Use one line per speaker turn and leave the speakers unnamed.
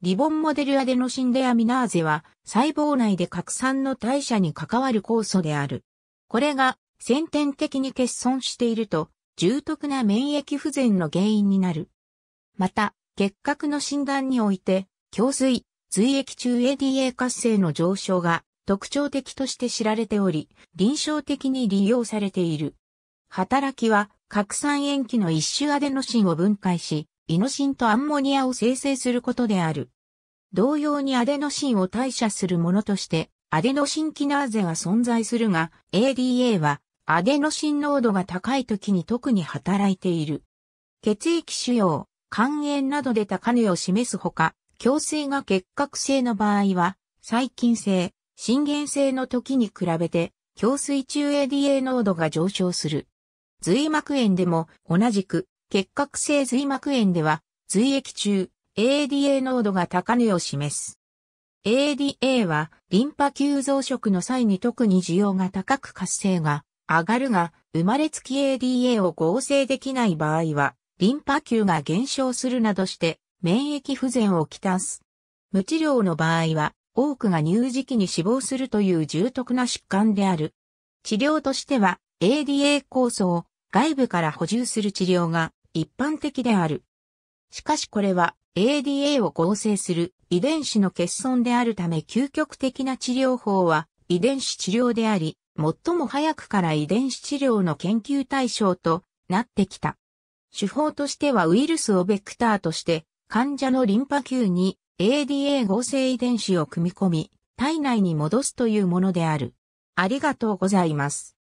リボンモデルアデノシンデアミナーゼは細胞内で核酸の代謝に関わる酵素である。これが先天的に欠損していると重篤な免疫不全の原因になる。また、結核の診断において、胸水、髄液中 ADA 活性の上昇が特徴的として知られており、臨床的に利用されている。働きは、核酸塩基の一種アデノシンを分解し、イノシンとアンモニアを生成することである。同様にアデノシンを代謝するものとして、アデノシンキナーゼは存在するが、ADA はアデノシン濃度が高い時に特に働いている。血液腫瘍、肝炎などで高値を示すほか、強水が結核性の場合は、細菌性、心原性の時に比べて、強水中 ADA 濃度が上昇する。髄膜炎でも同じく結核性髄膜炎では、髄液中、ADA 濃度が高値を示す。ADA は、リンパ球増殖の際に特に需要が高く活性が上がるが、生まれつき ADA を合成できない場合は、リンパ球が減少するなどして、免疫不全をきたす。無治療の場合は、多くが乳児期に死亡するという重篤な疾患である。治療としては、ADA 酵素を外部から補充する治療が一般的である。しかしこれは ADA を合成する遺伝子の欠損であるため究極的な治療法は遺伝子治療であり、最も早くから遺伝子治療の研究対象となってきた。手法としてはウイルスをベクターとして患者のリンパ球に ADA 合成遺伝子を組み込み、体内に戻すというものである。ありがとうございます。